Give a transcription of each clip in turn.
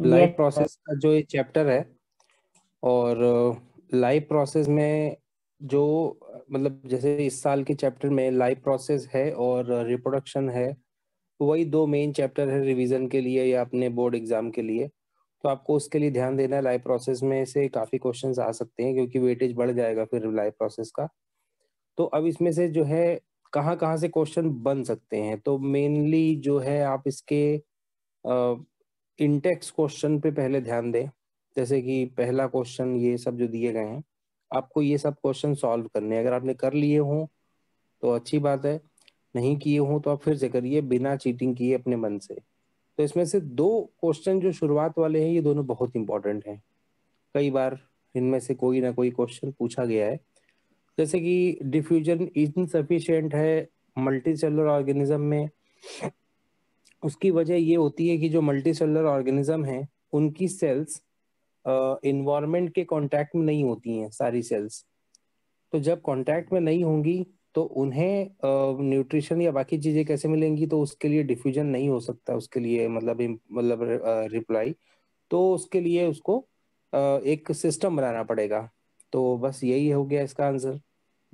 Live process का जो ये चैप्टर है और लाइव uh, प्रोसेस में जो मतलब जैसे इस साल के चैप्टर में लाइव प्रोसेस है और रिप्रोडक्शन है वही दो मेन चैप्टर है रिवीजन के लिए या अपने बोर्ड एग्जाम के लिए तो आपको उसके लिए ध्यान देना है लाइव प्रोसेस में से काफ़ी क्वेश्चन आ सकते हैं क्योंकि वेटेज बढ़ जाएगा फिर लाइव प्रोसेस का तो अब इसमें से जो है कहाँ कहाँ से क्वेश्चन बन सकते हैं तो मेनली जो है आप इसके uh, इंटेक्स क्वेश्चन पे पहले ध्यान दें जैसे कि पहला क्वेश्चन ये सब जो दिए गए हैं आपको ये सब क्वेश्चन सॉल्व करने अगर आपने कर लिए हों तो अच्छी बात है नहीं किए हों तो आप फिर से करिए बिना चीटिंग किए अपने मन से तो इसमें से दो क्वेश्चन जो शुरुआत वाले हैं ये दोनों बहुत इंपॉर्टेंट हैं कई बार इनमें से कोई ना कोई क्वेश्चन पूछा गया है जैसे कि डिफ्यूजन इनसफिशियंट है मल्टी सेलर ऑर्गेनिज्म में उसकी वजह ये होती है कि जो मल्टी सेलर ऑर्गेनिज्म है उनकी सेल्स इन्वायरमेंट के कांटेक्ट में नहीं होती हैं सारी सेल्स तो जब कांटेक्ट में नहीं होंगी तो उन्हें न्यूट्रिशन या बाकी चीजें कैसे मिलेंगी तो उसके लिए डिफ्यूजन नहीं हो सकता उसके लिए मतलब मतलब रिप्लाई तो उसके लिए उसको एक सिस्टम बनाना पड़ेगा तो बस यही हो गया इसका आंसर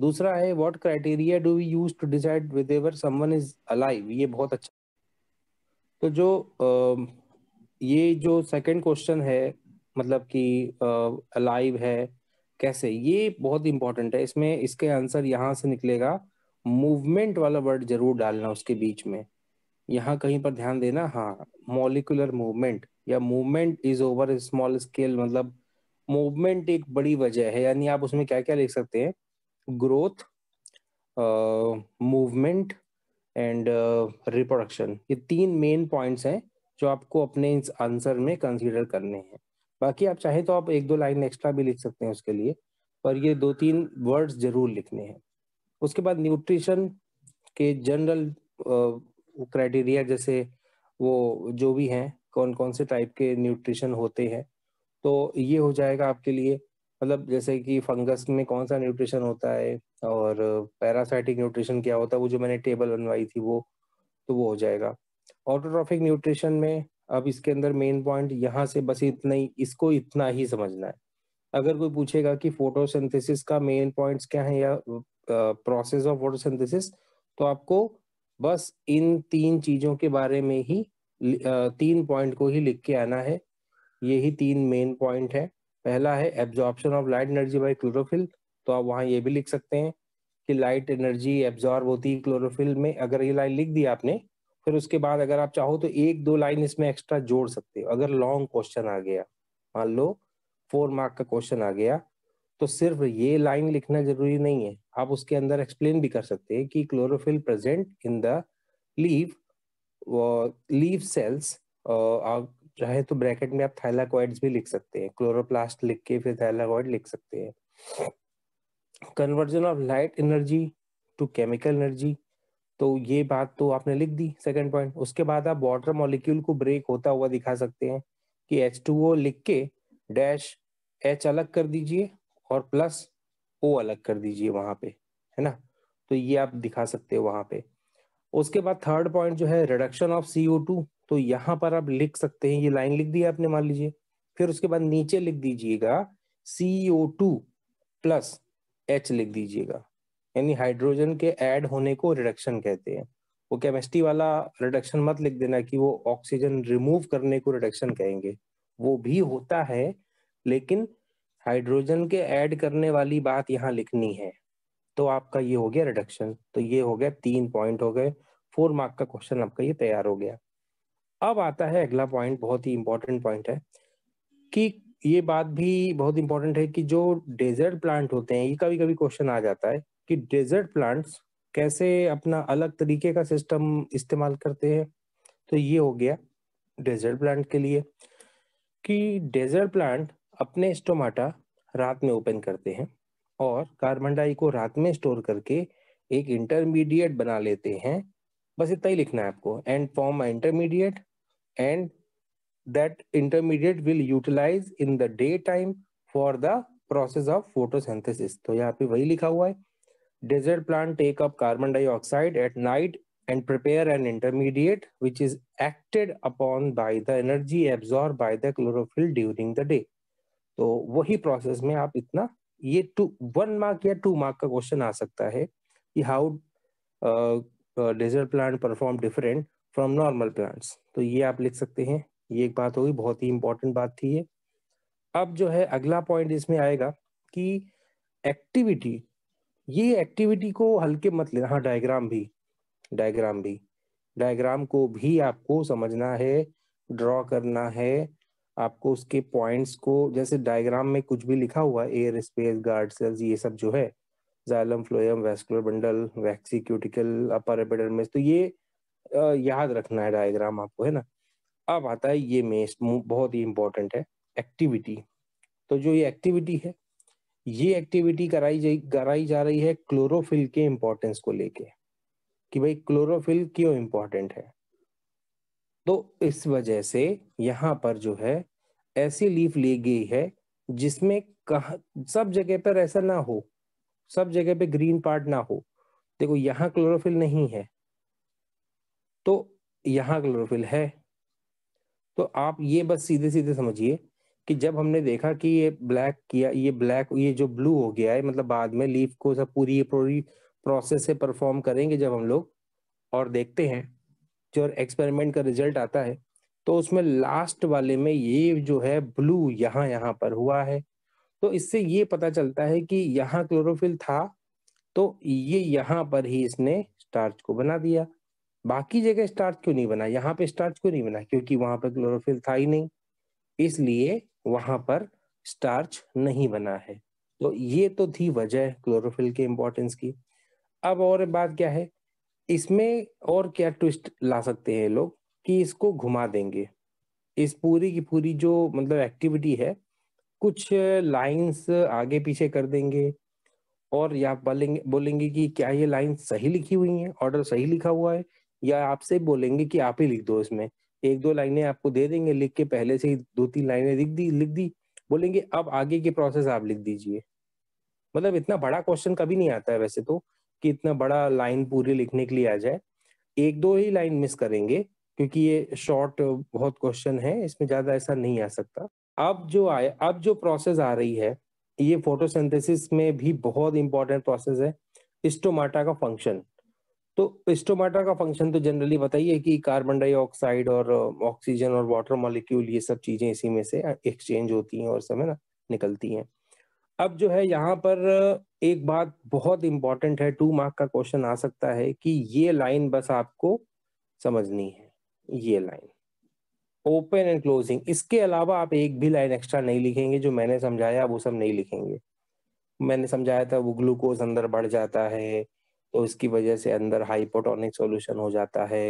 दूसरा है what criteria do we use to decide whether someone is alive ये बहुत अच्छा तो जो आ, ये जो सेकंड क्वेश्चन है मतलब कि अलाइव है कैसे ये बहुत इंपॉर्टेंट है इसमें इसके आंसर यहाँ से निकलेगा मूवमेंट वाला वर्ड जरूर डालना उसके बीच में यहाँ कहीं पर ध्यान देना हाँ मोलिकुलर मूवमेंट या movement is over small scale मतलब मूवमेंट एक बड़ी वजह है यानी आप उसमें क्या क्या लिख सकते हैं growth movement and reproduction uh, ये तीन मेन पॉइंट्स हैं जो आपको अपने इस आंसर में कंसीडर करने हैं बाकी आप चाहें तो आप एक दो लाइन एक्स्ट्रा भी लिख सकते हैं उसके लिए पर ये दो तीन वर्ड्स जरूर लिखने हैं उसके बाद न्यूट्रिशन के जनरल क्राइटेरिया uh, जैसे वो जो भी हैं कौन कौन से टाइप के न्यूट्रिशन होते हैं तो ये हो जाएगा आपके लिए मतलब जैसे कि फंगस में कौन सा न्यूट्रिशन होता है और पैरासाइटिक न्यूट्रिशन क्या होता है वो जो मैंने टेबल बनवाई थी वो तो वो हो जाएगा ऑटोट्रॉफिक न्यूट्रिशन में अब इसके अंदर मेन पॉइंट यहाँ से बस इतना ही इसको इतना ही समझना है अगर कोई पूछेगा कि फोटोसिंथेसिस का मेन पॉइंट्स क्या है या प्रोसेस ऑफ फोटोसिंथेसिस तो आपको बस इन तीन चीजों के बारे में ही तीन पॉइंट को ही लिख के आना है यही तीन मेन पॉइंट है पहला है absorption of light energy by chlorophyll तो आप वहाँ ये भी लिख सकते हैं कि लाइट एनर्जी एब्जॉर्ब होती है क्लोरोफिल में अगर ये लाइन लिख दी आपने फिर उसके बाद अगर आप चाहो तो एक दो लाइन इसमें एक्स्ट्रा जोड़ सकते हो अगर लॉन्ग क्वेश्चन आ गया मान लो फोर मार्क का क्वेश्चन आ गया तो सिर्फ ये लाइन लिखना जरूरी नहीं है आप उसके अंदर एक्सप्लेन भी कर सकते हैं कि chlorophyll present in the leave leave cells चाहे तो ब्रैकेट में आप थैलाकॉइड्स भी लिख सकते हैं क्लोरोप्लास्ट लिख के फिर थैलाकॉइड लिख सकते हैं conversion of light energy to chemical energy तो ये बात तो आपने लिख दी सेकंड पॉइंट उसके बाद आप वाटर मॉलिक्यूल को ब्रेक होता हुआ दिखा सकते हैं कि एच टू ओ लिख के डैश एच अलग कर दीजिए और प्लस ओ अलग कर दीजिए वहां पे है ना तो ये आप दिखा सकते हो वहां पे उसके बाद थर्ड पॉइंट जो है रिडक्शन ऑफ सीओ टू तो यहाँ पर आप लिख सकते हैं ये लाइन लिख दी आपने मान लीजिए फिर उसके बाद नीचे लिख दीजिएगा सीओ टू प्लस एच लिख दीजिएगा यानी हाइड्रोजन के ऐड होने को रिडक्शन कहते हैं वो केमिस्ट्री वाला रिडक्शन मत लिख देना कि वो ऑक्सीजन रिमूव करने को रिडक्शन कहेंगे वो भी होता है लेकिन हाइड्रोजन के ऐड करने वाली बात यहाँ लिखनी है तो आपका ये हो गया रिडक्शन तो ये हो गया तीन पॉइंट हो गए फोर मार्क का क्वेश्चन आपका ये तैयार हो गया अब आता है अगला पॉइंट बहुत ही इंपॉर्टेंट पॉइंट है कि ये बात भी बहुत इंपॉर्टेंट है कि जो डेजर्ट प्लांट होते हैं ये कभी कभी क्वेश्चन आ जाता है कि डेजर्ट प्लांट्स कैसे अपना अलग तरीके का सिस्टम इस्तेमाल करते हैं तो ये हो गया डेजर्ट प्लांट के लिए कि डेजर्ट प्लांट अपने स्टोमाटा रात में ओपन करते हैं और कार्बन डाई को रात में स्टोर करके एक इंटरमीडिएट बना लेते हैं बस इतना ही लिखना है आपको and form intermediate and that intermediate will utilize in the daytime for the process of photosynthesis. तो yahan pe wahi likha hua hai Desert plant take up carbon dioxide at night and prepare an intermediate which is acted upon by the energy absorbed by the chlorophyll during the day. wahi process mein aap itna ye इतना ये mark ya mark mark ka question aa sakta hai ki how uh, uh, desert plant perform different from normal plants तो ये आप लिख सकते हैं ये एक बात होगी बहुत ही इंपॉर्टेंट बात थी ये अब जो है अगला पॉइंट इसमें आएगा कि एक्टिविटी ये एक्टिविटी को हल्के मत लेना हाँ डायग्राम भी डायग्राम भी डायग्राम को भी आपको समझना है ड्रॉ करना है आपको उसके पॉइंट्स को जैसे डायग्राम में कुछ भी लिखा हुआ एयर स्पेस गार्ड सेल्स ये सब जो है xylem phloem vascular bundle waxy cuticle upper epidermis तो ये याद रखना है डायग्राम आपको है ना अब आता है ये मेस बहुत ही इंपॉर्टेंट है एक्टिविटी तो जो ये एक्टिविटी है ये एक्टिविटी कराई जा कराई जा रही है क्लोरोफिल के इम्पोर्टेंस को लेके कि भाई क्लोरोफिल क्यों इम्पोर्टेंट है तो इस वजह से यहाँ पर जो है ऐसी लीफ ली गई है जिसमें कहा सब जगह पर ऐसा ना हो सब जगह पे ग्रीन पार्ट ना हो देखो यहाँ क्लोरोफिल नहीं है तो यहाँ क्लोरोफिल है तो आप ये बस सीधे सीधे समझिए कि जब हमने देखा कि ये ब्लैक किया ये ब्लैक ये जो ब्लू हो गया है मतलब बाद में लीफ को सब पूरी पूरी प्रोसेस से परफॉर्म करेंगे जब हम लोग और देखते हैं जो एक्सपेरिमेंट का रिजल्ट आता है तो उसमें लास्ट वाले में ये जो है ब्लू यहाँ यहाँ पर हुआ है तो इससे ये पता चलता है कि यहाँ क्लोरोफिल था तो ये यहाँ पर ही इसने स्टार्च को बना दिया बाकी जगह स्टार्च क्यों नहीं बना यहाँ पे स्टार्च क्यों नहीं बना क्योंकि वहां पर क्लोरोफिल था ही नहीं इसलिए वहां पर स्टार्च नहीं बना है तो ये तो थी वजह क्लोरोफिल के इम्पोर्टेंस की अब और बात क्या है इसमें और क्या ट्विस्ट ला सकते हैं लोग कि इसको घुमा देंगे इस पूरी की पूरी जो मतलब एक्टिविटी है कुछ लाइंस आगे पीछे कर देंगे और या बोलेंगे बोलेंगे कि क्या ये लाइन सही लिखी हुई है ऑर्डर सही लिखा हुआ है या आपसे बोलेंगे कि आप ही लिख दो इसमें एक दो लाइनें आपको दे देंगे लिख के पहले से ही दो तीन लाइनें लिख दी लिख दी बोलेंगे अब आगे की प्रोसेस आप लिख दीजिए मतलब इतना बड़ा क्वेश्चन कभी नहीं आता है वैसे तो कि इतना बड़ा लाइन पूरी लिखने के लिए आ जाए एक दो ही लाइन मिस करेंगे क्योंकि ये शॉर्ट बहुत क्वेश्चन है इसमें ज्यादा ऐसा नहीं आ सकता अब जो आए अब जो प्रोसेस आ रही है ये फोटोसिंथेसिस में भी बहुत इंपॉर्टेंट प्रोसेस है स्टोमाटा का फंक्शन तो स्टोमाटा का फंक्शन तो जनरली बताइए कि कार्बन डाइऑक्साइड और ऑक्सीजन uh, और वाटर मॉलिक्यूल ये सब चीजें इसी में से एक्सचेंज uh, होती हैं और समय ना निकलती हैं अब जो है यहाँ पर uh, एक बात बहुत इंपॉर्टेंट है टू मार्क का क्वेश्चन आ सकता है कि ये लाइन बस आपको समझनी है ये लाइन ओपन एंड क्लोजिंग इसके अलावा आप एक भी लाइन एक्स्ट्रा नहीं लिखेंगे जो मैंने समझाया वो सब नहीं लिखेंगे मैंने समझाया था वो ग्लूकोज अंदर बढ़ जाता है तो इसकी वजह से अंदर हाइपोटोनिक सोल्यूशन हो जाता है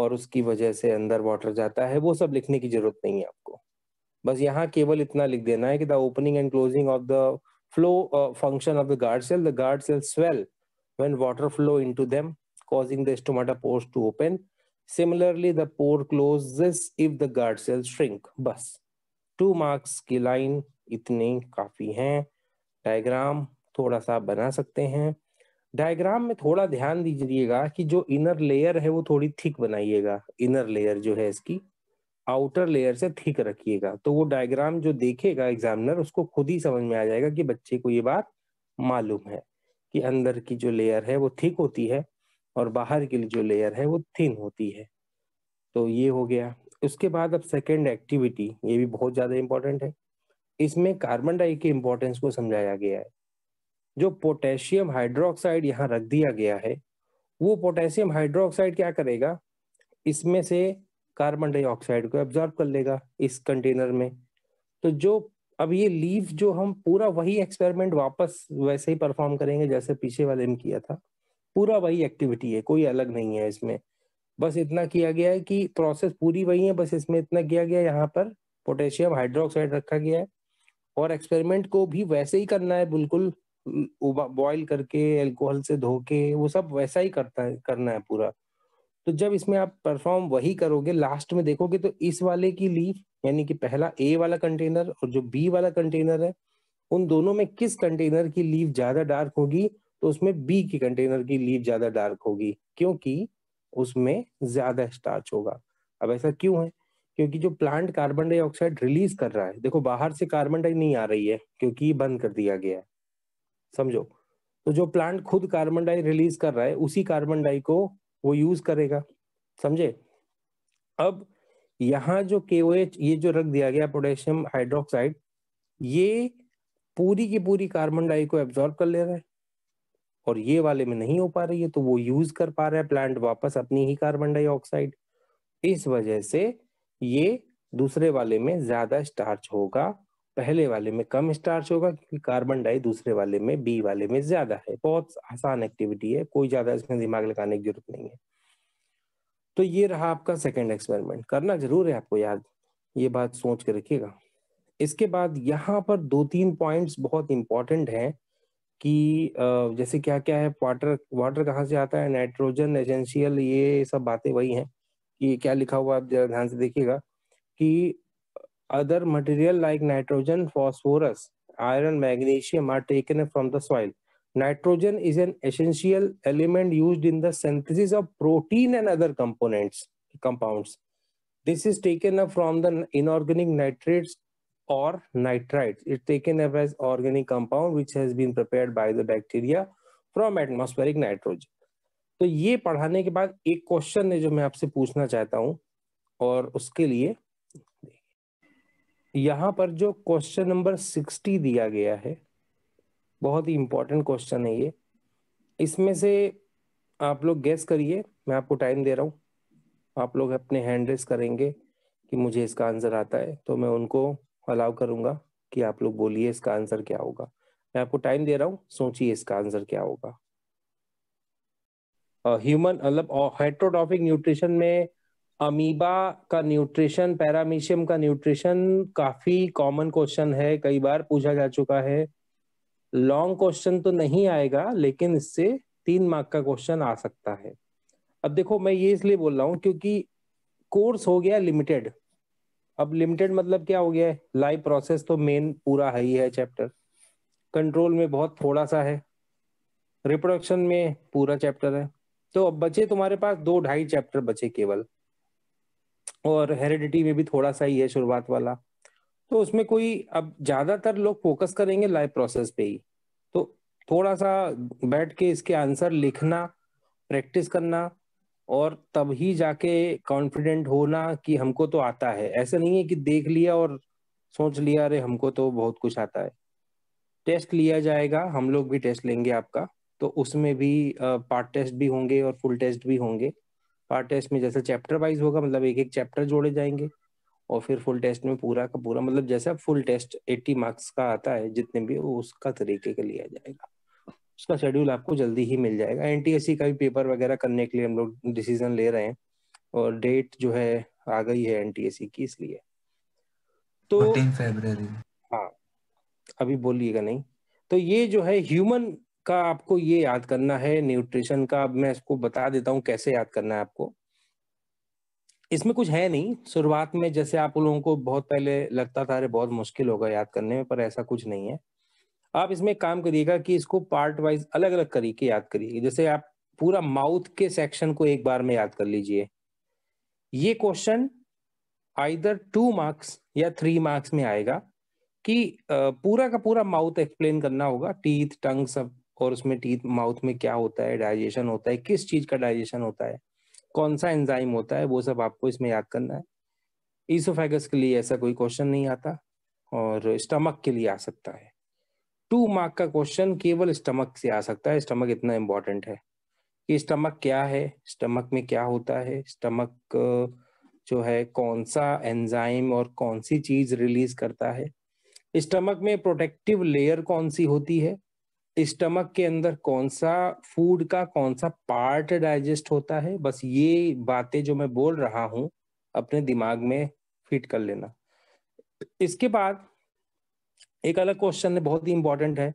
और उसकी वजह से अंदर वाटर जाता है वो सब लिखने की जरूरत नहीं है आपको बस यहाँ केवल इतना लिख देना है कि the opening and closing of the flow function of the guard cell the guard cell swell when water flow into them causing the stomata pores to open similarly the pore closes if the guard cell shrink बस two marks की line इतनी काफी है diagram थोड़ा सा बना सकते हैं डायग्राम में थोड़ा ध्यान दीजिएगा कि जो इनर लेयर है वो थोड़ी थिक बनाइएगा इनर लेयर जो है इसकी आउटर लेयर से थिक रखिएगा तो वो डायग्राम जो देखेगा एग्जामिनर उसको खुद ही समझ में आ जाएगा कि बच्चे को ये बात मालूम है कि अंदर की जो लेयर है वो थिक होती है और बाहर की जो लेयर है वो थिन होती है तो ये हो गया उसके बाद अब सेकेंड एक्टिविटी ये भी बहुत ज़्यादा इंपॉर्टेंट है इसमें कार्बन डाई के इम्पोर्टेंस को समझाया गया है जो पोटेशियम हाइड्रोक्साइड यहाँ रख दिया गया है वो पोटेशियम हाइड्रोक्साइड क्या करेगा इसमें से कार्बन डाइऑक्साइड को एब्जॉर्ब कर लेगा इस कंटेनर में तो जो अब ये लीव जो हम पूरा वही एक्सपेरिमेंट वापस वैसे ही परफॉर्म करेंगे जैसे पीछे वाले में किया था पूरा वही एक्टिविटी है कोई अलग नहीं है इसमें बस इतना किया गया है कि प्रोसेस पूरी वही है बस इसमें इतना किया गया यहाँ पर पोटेशियम हाइड्रोक्साइड रखा गया है और एक्सपेरिमेंट को भी वैसे ही करना है बिल्कुल बॉइल करके अल्कोहल से धो के वो सब वैसा ही करता है करना है पूरा तो जब इसमें आप परफॉर्म वही करोगे लास्ट में देखोगे तो इस वाले की लीफ यानी कि पहला ए वाला कंटेनर और जो बी वाला कंटेनर है उन दोनों में किस कंटेनर की लीव ज्यादा डार्क होगी तो उसमें बी की कंटेनर की लीव ज्यादा डार्क होगी क्योंकि उसमें ज्यादा स्टार्च होगा अब ऐसा क्यों है क्योंकि जो प्लांट कार्बन डाइऑक्साइड रिलीज कर रहा है देखो बाहर से कार्बन डाइ नहीं आ रही है क्योंकि बंद कर दिया गया है समझो तो जो प्लांट खुद कार्बन डाई रिलीज कर रहा है उसी कार्बन डाई को वो यूज करेगा समझे अब यहाँ जो के ये जो रख दिया गया पोटेशियम हाइड्रोक्साइड ये पूरी की पूरी कार्बन डाई को एब्जॉर्ब कर ले रहा है और ये वाले में नहीं हो पा रही है तो वो यूज कर पा रहा है प्लांट वापस अपनी ही कार्बन डाइऑक्साइड इस वजह से ये दूसरे वाले में ज्यादा स्टार्च होगा पहले वाले में कम स्टार्च होगा क्योंकि कार्बन डाई दूसरे वाले में बी वाले में ज्यादा है बहुत आसान एक्टिविटी है कोई ज्यादा इसमें दिमाग लगाने की जरूरत नहीं है तो ये रहा आपका सेकेंड एक्सपेरिमेंट करना जरूर है आपको याद ये बात सोच के रखिएगा इसके बाद यहाँ पर दो तीन पॉइंट्स बहुत इंपॉर्टेंट हैं कि जैसे क्या क्या है वाटर वाटर कहाँ से आता है नाइट्रोजन एजेंशियल ये सब बातें वही हैं कि क्या लिखा हुआ आप जरा ध्यान से देखिएगा कि Other material like nitrogen, phosphorus, iron, magnesium are taken from the soil. Nitrogen is an essential element used in the synthesis of protein and other components, compounds. This is taken up from the inorganic nitrates or nitrites. It's taken up as organic compound which has been prepared by the bacteria from atmospheric nitrogen. तो ये पढ़ाने के बाद एक question है जो मैं आपसे पूछना चाहता हूं और उसके लिए यहाँ पर जो क्वेश्चन नंबर सिक्सटी दिया गया है बहुत ही इंपॉर्टेंट क्वेश्चन है ये इसमें से आप लोग गैस करिए मैं आपको टाइम दे रहा हूँ आप लोग अपने हैंड रेस करेंगे कि मुझे इसका आंसर आता है तो मैं उनको अलाउ करूंगा कि आप लोग बोलिए इसका आंसर क्या होगा मैं आपको टाइम दे रहा हूँ सोचिए इसका आंसर क्या होगा ह्यूमन मतलब हाइड्रोटॉपिक न्यूट्रिशन में अमीबा का न्यूट्रिशन पैरामीशियम का न्यूट्रिशन काफी कॉमन क्वेश्चन है कई बार पूछा जा चुका है लॉन्ग क्वेश्चन तो नहीं आएगा लेकिन इससे तीन मार्क का क्वेश्चन आ सकता है अब देखो मैं ये इसलिए बोल रहा हूँ क्योंकि कोर्स हो गया लिमिटेड अब लिमिटेड मतलब क्या हो गया है लाइव प्रोसेस तो मेन पूरा है ही है चैप्टर कंट्रोल में बहुत थोड़ा सा है रिप्रोडक्शन में पूरा चैप्टर है तो अब बचे तुम्हारे पास दो ढाई चैप्टर बचे केवल और हेरिडिटी में भी थोड़ा सा ही है शुरुआत वाला तो उसमें कोई अब ज्यादातर लोग फोकस करेंगे लाइव प्रोसेस पे ही तो थोड़ा सा बैठ के इसके आंसर लिखना प्रैक्टिस करना और तब ही जाके कॉन्फिडेंट होना कि हमको तो आता है ऐसा नहीं है कि देख लिया और सोच लिया अरे हमको तो बहुत कुछ आता है टेस्ट लिया जाएगा हम लोग भी टेस्ट लेंगे आपका तो उसमें भी पार्ट टेस्ट भी होंगे और फुल टेस्ट भी होंगे पार्ट टेस्ट में जैसे चैप्टर वाइज होगा मतलब एक एक चैप्टर जोड़े जाएंगे और फिर फुल टेस्ट में पूरा का पूरा मतलब जैसा फुल टेस्ट 80 मार्क्स का आता है जितने भी उसका तरीके का लिया जाएगा उसका शेड्यूल आपको जल्दी ही मिल जाएगा एन का भी पेपर वगैरह करने के लिए हम लोग डिसीजन ले रहे हैं और डेट जो है आ गई है एन की इसलिए तो फेबर हाँ अभी बोलिएगा नहीं तो ये जो है ह्यूमन का आपको ये याद करना है न्यूट्रिशन का मैं इसको बता देता हूँ कैसे याद करना है आपको इसमें कुछ है नहीं शुरुआत में जैसे आप लोगों को बहुत पहले लगता था अरे बहुत मुश्किल होगा याद करने में पर ऐसा कुछ नहीं है आप इसमें काम करिएगा कि इसको पार्ट वाइज अलग अलग तरीके याद करिए जैसे आप पूरा माउथ के सेक्शन को एक बार में याद कर लीजिए ये क्वेश्चन आइदर टू मार्क्स या थ्री मार्क्स में आएगा कि पूरा का पूरा माउथ एक्सप्लेन करना होगा टीथ टंग सब और उसमें टीथ माउथ में क्या होता है डाइजेशन होता है किस चीज का डाइजेशन होता है कौन सा एंजाइम होता है वो सब आपको इसमें याद करना है ईसोफेगस के लिए ऐसा कोई क्वेश्चन नहीं आता और स्टमक के लिए आ सकता है टू मार्क का क्वेश्चन केवल स्टमक से आ सकता है स्टमक इतना इम्पोर्टेंट है कि स्टमक क्या है स्टमक में क्या होता है स्टमक जो है कौन सा एंजाइम और कौन सी चीज रिलीज करता है स्टमक में प्रोटेक्टिव लेयर कौन सी होती है स्टमक के अंदर कौन सा फूड का कौन सा पार्ट डाइजेस्ट होता है बस ये बातें जो मैं बोल रहा हूं अपने दिमाग में फिट कर लेना इसके बाद एक अलग क्वेश्चन है बहुत ही इंपॉर्टेंट है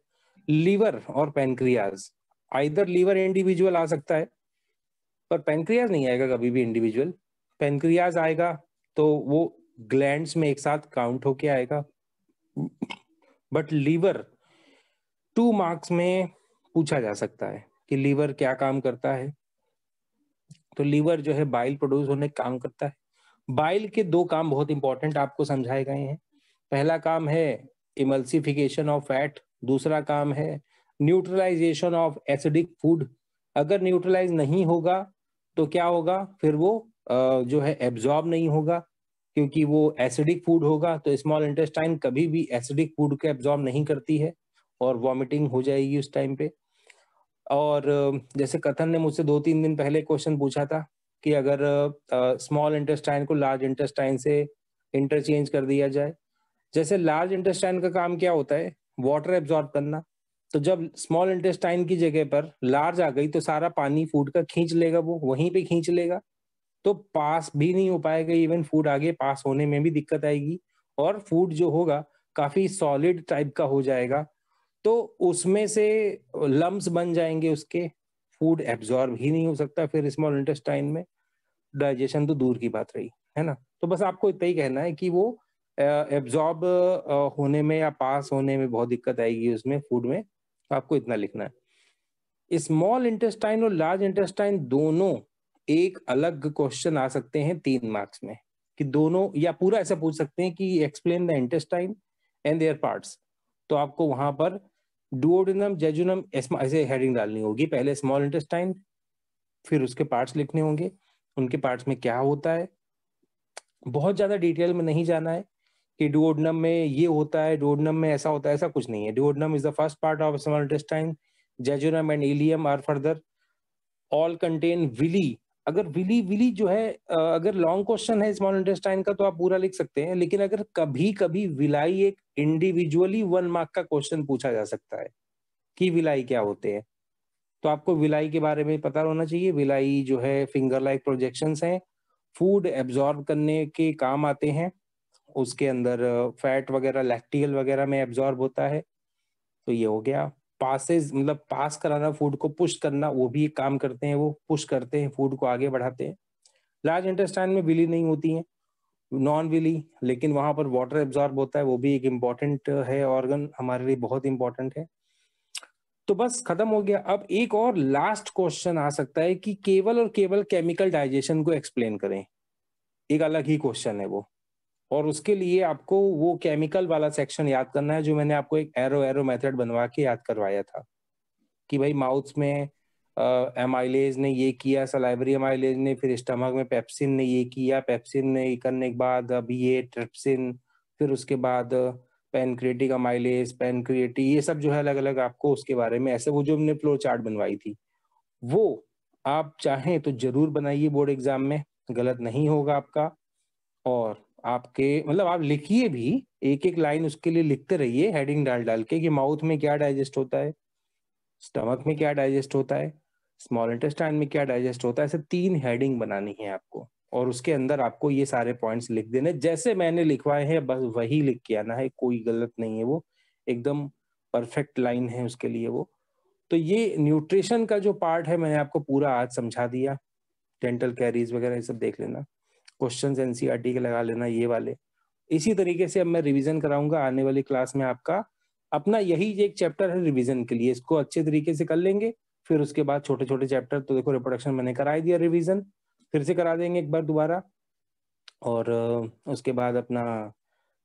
लीवर और पेनक्रियाज आइदर लीवर इंडिविजुअल आ सकता है पर पेनक्रियाज नहीं आएगा कभी भी इंडिविजुअल पेनक्रियाज आएगा तो वो ग्लैंड्स में एक साथ काउंट होके आएगा बट लीवर टू मार्क्स में पूछा जा सकता है कि लीवर क्या काम करता है तो लीवर जो है बाइल प्रोड्यूस होने काम करता है बाइल के दो काम बहुत इंपॉर्टेंट आपको समझाए गए हैं पहला काम है इमल्सिफिकेशन ऑफ फैट दूसरा काम है न्यूट्रलाइजेशन ऑफ एसिडिक फूड अगर न्यूट्रलाइज नहीं होगा तो क्या होगा फिर वो जो है एब्जॉर्ब नहीं होगा क्योंकि वो एसिडिक फूड होगा तो स्मॉल इंटेस्टाइन कभी भी एसिडिक फूड को एब्जॉर्ब नहीं करती है और वॉमिटिंग हो जाएगी उस टाइम पे और जैसे कथन ने मुझसे दो तीन दिन पहले क्वेश्चन पूछा था कि अगर स्मॉल इंटेस्टाइन को लार्ज इंटेस्टाइन से इंटरचेंज कर दिया जाए जैसे लार्ज इंटेस्टाइन का काम क्या होता है वाटर एब्जॉर्ब करना तो जब स्मॉल इंटेस्टाइन की जगह पर लार्ज आ गई तो सारा पानी फूड का खींच लेगा वो वहीं पे खींच लेगा तो पास भी नहीं हो पाएगा इवन फूड आगे पास होने में भी दिक्कत आएगी और फूड जो होगा काफी सॉलिड टाइप का हो जाएगा तो उसमें से लम्ब बन जाएंगे उसके फूड एब्जॉर्ब ही नहीं हो सकता फिर स्मॉल इंटेस्टाइन में डाइजेशन तो दूर की बात रही है ना तो बस आपको इतना ही कहना है कि वो एब्जॉर्ब होने में या पास होने में बहुत दिक्कत आएगी उसमें फूड में तो आपको इतना लिखना है स्मॉल इंटेस्टाइन और लार्ज इंटेस्टाइन दोनों एक अलग क्वेश्चन आ सकते हैं तीन मार्क्स में कि दोनों या पूरा ऐसा पूछ सकते हैं कि explain the intestine and their parts तो आपको वहां पर डुओडिनम जेजुनम ऐसे हेडिंग डालनी होगी पहले स्मॉल इंटेस्टाइन फिर उसके पार्ट्स लिखने होंगे उनके पार्ट्स में क्या होता है बहुत ज्यादा डिटेल में नहीं जाना है कि डुओडनम में ये होता है डुओडनम में ऐसा होता है ऐसा कुछ नहीं है duodenum is the first part of small intestine jejunum and ileum are further all contain villi अगर विली विली जो है अगर लॉन्ग क्वेश्चन है स्मॉल इंटेस्टाइन का तो आप पूरा लिख सकते हैं लेकिन अगर कभी कभी विलाई एक इंडिविजुअली वन मार्क का क्वेश्चन पूछा जा सकता है कि विलाई क्या होते हैं तो आपको विलाई के बारे में पता होना चाहिए विलाई जो है फिंगर लाइक प्रोजेक्शन है फूड एब्जॉर्ब करने के काम आते हैं उसके अंदर फैट वगैरह लैक्टियल वगैरह में एब्जॉर्ब होता है तो ये हो गया पासेज मतलब पास कराना फूड को पुश करना वो भी एक काम करते हैं वो पुश करते हैं फूड को आगे बढ़ाते हैं लार्ज इंटेस्टाइन में विली नहीं होती है नॉन विली लेकिन वहां पर वाटर एब्जॉर्ब होता है वो भी एक इम्पॉर्टेंट है ऑर्गन हमारे लिए बहुत इंपॉर्टेंट है तो बस खत्म हो गया अब एक और लास्ट क्वेश्चन आ सकता है कि केवल और केवल केमिकल डाइजेशन को एक्सप्लेन करें एक अलग ही क्वेश्चन है वो और उसके लिए आपको वो केमिकल वाला सेक्शन याद करना है जो मैंने आपको एक एरो एरो मेथड बनवा के याद करवाया था कि भाई माउथ में एमाइलेज ने ये किया सलाइवरी एमाइलेज ने फिर स्टमक में पेप्सिन ने ये किया पेप्सिन ने ये करने के बाद अभी ये ट्रिप्सिन फिर उसके बाद पेनक्रिएटिक अमाइलेज पेनक्रिएटिक ये सब जो है अलग अलग आपको उसके बारे में ऐसे वो जो हमने फ्लो चार्ट बनवाई थी वो आप चाहें तो जरूर बनाइए बोर्ड एग्जाम में गलत नहीं होगा आपका और आपके मतलब आप लिखिए भी एक एक लाइन उसके लिए लिखते रहिए हेडिंग डाल डाल के कि माउथ में क्या डाइजेस्ट होता है स्टमक में क्या डाइजेस्ट होता है स्मॉल इंटेस्टाइन में क्या डाइजेस्ट होता है ऐसे तीन हेडिंग बनानी है आपको और उसके अंदर आपको ये सारे पॉइंट्स लिख देने जैसे मैंने लिखवाए हैं बस वही लिख के आना है कोई गलत नहीं है वो एकदम परफेक्ट लाइन है उसके लिए वो तो ये न्यूट्रिशन का जो पार्ट है मैंने आपको पूरा आज समझा दिया डेंटल कैरीज वगैरह ये सब देख लेना क्वेश्चन एनसीईआरटी e के लगा लेना ये वाले इसी तरीके से अब मैं रिविजन कराऊंगा आने वाली क्लास में आपका अपना यही एक चैप्टर है रिविजन के लिए इसको अच्छे तरीके से कर लेंगे फिर उसके बाद छोटे छोटे चैप्टर तो देखो रिप्रोडक्शन मैंने करा दिया रिविजन फिर से करा देंगे एक बार दोबारा और उसके बाद अपना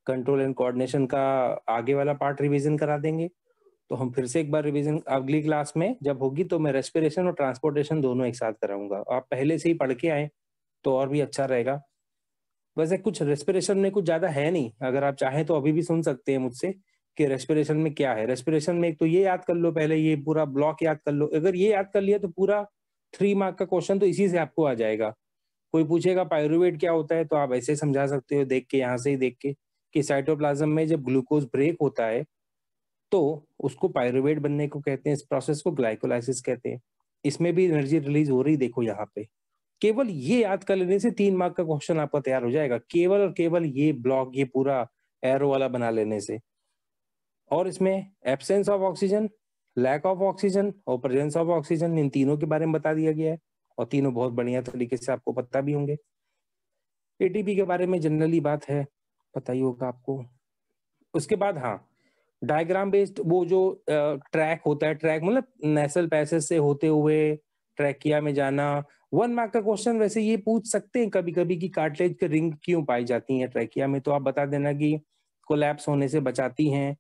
कंट्रोल एंड कोऑर्डिनेशन का आगे वाला पार्ट रिवीजन करा देंगे तो हम फिर से एक बार रिवीजन अगली क्लास में जब होगी तो मैं रेस्पिरेशन और ट्रांसपोर्टेशन दोनों एक साथ कराऊंगा आप पहले से ही पढ़ के आए तो और भी अच्छा रहेगा वैसे कुछ रेस्पिरेशन में कुछ ज्यादा है नहीं अगर आप चाहें तो अभी भी सुन सकते हैं मुझसे कि रेस्पिरेशन में क्या है रेस्पिरेशन में एक तो ये याद कर लो पहले ये पूरा ब्लॉक याद कर लो अगर ये याद कर लिया तो पूरा थ्री मार्क का क्वेश्चन तो इसी से आपको आ जाएगा कोई पूछेगा पायरुवेट क्या होता है तो आप ऐसे समझा सकते हो देख के यहाँ से ही देख के कि साइटोप्लाज्म में जब ग्लूकोज ब्रेक होता है तो उसको पायरुवेट बनने को कहते हैं इस प्रोसेस को ग्लाइकोलाइसिस कहते हैं इसमें भी एनर्जी रिलीज हो रही देखो यहाँ पे केवल ये याद कर लेने से तीन मार्क का क्वेश्चन आपका तैयार हो जाएगा केवल और केवल ये ब्लॉक ये पूरा एरो वाला बना लेने से और इसमें absence of oxygen lack of oxygen और प्रेजेंस ऑफ ऑक्सीजन इन तीनों के बारे में बता दिया गया है और तीनों बहुत बढ़िया तरीके से आपको पता भी होंगे एटीपी के बारे में जनरली बात है पता ही होगा आपको उसके बाद हाँ डायग्राम बेस्ड वो जो ट्रैक होता है ट्रैक मतलब नेशनल पैसेज से होते हुए ट्रैकिया में जाना वन मार्क का क्वेश्चन वैसे ये पूछ सकते हैं कभी कभी कि कार्टलेज के रिंग क्यों पाई जाती है ट्रैकिया में तो आप बता देना कि कोलैप्स होने से बचाती हैं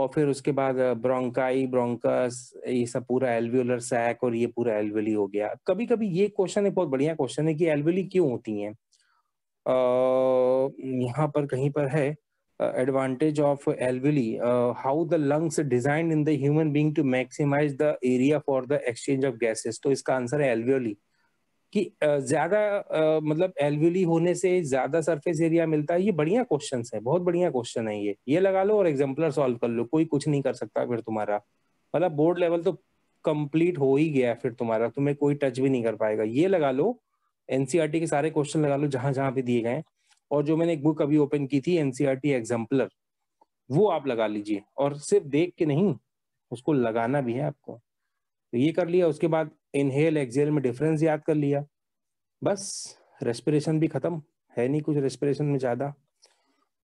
और फिर उसके बाद ब्रोंकाई ब्रोंकस ये सब पूरा एल्वियोलर सैक और ये पूरा एल्वेली हो गया कभी कभी ये क्वेश्चन है बहुत बढ़िया क्वेश्चन है कि एल्वेली क्यों होती है यहाँ पर कहीं पर है advantage of alveoli how the lungs design in the human being to maximise the area for the exchange of gases तो इसका आंसर है एल्वियोली कि ज्यादा मतलब एलवीली होने से ज्यादा सरफेस एरिया मिलता है ये बढ़िया क्वेश्चन है बहुत बढ़िया क्वेश्चन है ये ये लगा लो और एग्जाम्पलर सॉल्व कर लो कोई कुछ नहीं कर सकता फिर तुम्हारा मतलब बोर्ड लेवल तो कंप्लीट हो ही गया फिर तुम्हारा तुम्हें कोई टच भी नहीं कर पाएगा ये लगा लो एनसीआरटी e के सारे क्वेश्चन लगा लो जहां जहां पे दिए गए और जो मैंने एक बुक अभी ओपन की थी एनसीआर एग्जाम्पलर e वो आप लगा लीजिए और सिर्फ देख के नहीं उसको लगाना भी है आपको तो ये कर लिया उसके बाद इनहेल एक्सेल में डिफरेंस याद कर लिया बस रेस्पिरेशन भी खत्म है नहीं कुछ रेस्पिरेशन में ज्यादा